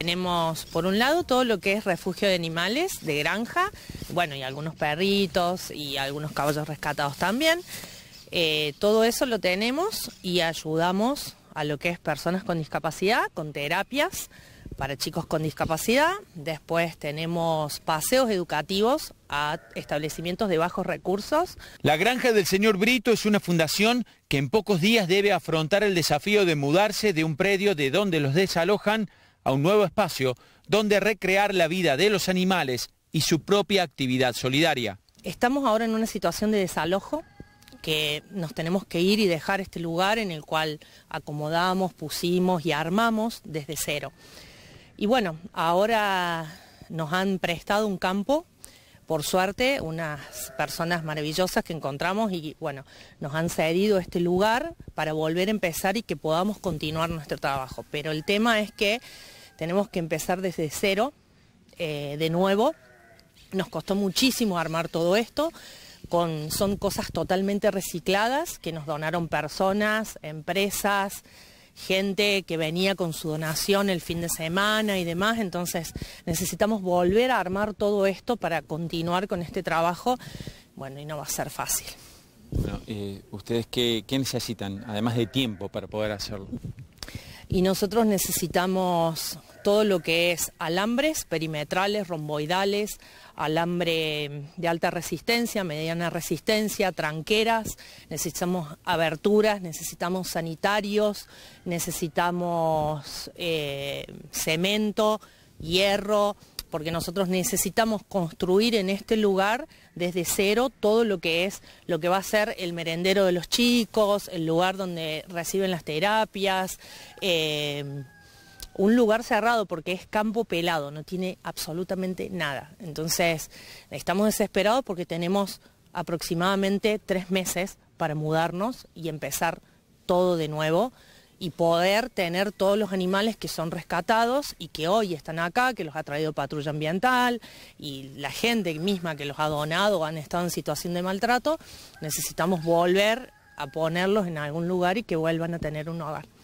Tenemos, por un lado, todo lo que es refugio de animales de granja, bueno, y algunos perritos y algunos caballos rescatados también. Eh, todo eso lo tenemos y ayudamos a lo que es personas con discapacidad, con terapias para chicos con discapacidad. Después tenemos paseos educativos a establecimientos de bajos recursos. La granja del señor Brito es una fundación que en pocos días debe afrontar el desafío de mudarse de un predio de donde los desalojan a un nuevo espacio donde recrear la vida de los animales y su propia actividad solidaria. Estamos ahora en una situación de desalojo que nos tenemos que ir y dejar este lugar en el cual acomodamos, pusimos y armamos desde cero. Y bueno, ahora nos han prestado un campo por suerte, unas personas maravillosas que encontramos y, bueno, nos han cedido este lugar para volver a empezar y que podamos continuar nuestro trabajo. Pero el tema es que tenemos que empezar desde cero, eh, de nuevo. Nos costó muchísimo armar todo esto. son cosas totalmente recicladas que nos donaron personas, empresas, gente que venía con su donación el fin de semana y demás, entonces necesitamos volver a armar todo esto para continuar con este trabajo, bueno, y no va a ser fácil. Bueno, eh, ¿ustedes qué, qué necesitan, además de tiempo, para poder hacerlo? Y nosotros necesitamos todo lo que es alambres perimetrales, romboidales, alambre de alta resistencia, mediana resistencia, tranqueras, necesitamos aberturas, necesitamos sanitarios, necesitamos eh, cemento, hierro, porque nosotros necesitamos construir en este lugar desde cero todo lo que es lo que va a ser el merendero de los chicos, el lugar donde reciben las terapias. Eh, un lugar cerrado porque es campo pelado, no tiene absolutamente nada. Entonces, estamos desesperados porque tenemos aproximadamente tres meses para mudarnos y empezar todo de nuevo y poder tener todos los animales que son rescatados y que hoy están acá, que los ha traído patrulla ambiental y la gente misma que los ha donado han estado en situación de maltrato, necesitamos volver a ponerlos en algún lugar y que vuelvan a tener un hogar.